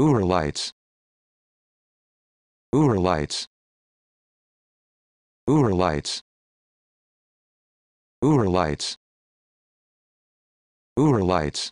Ur lights. Ur lights. Ur lights. Ur lights. Ur lights.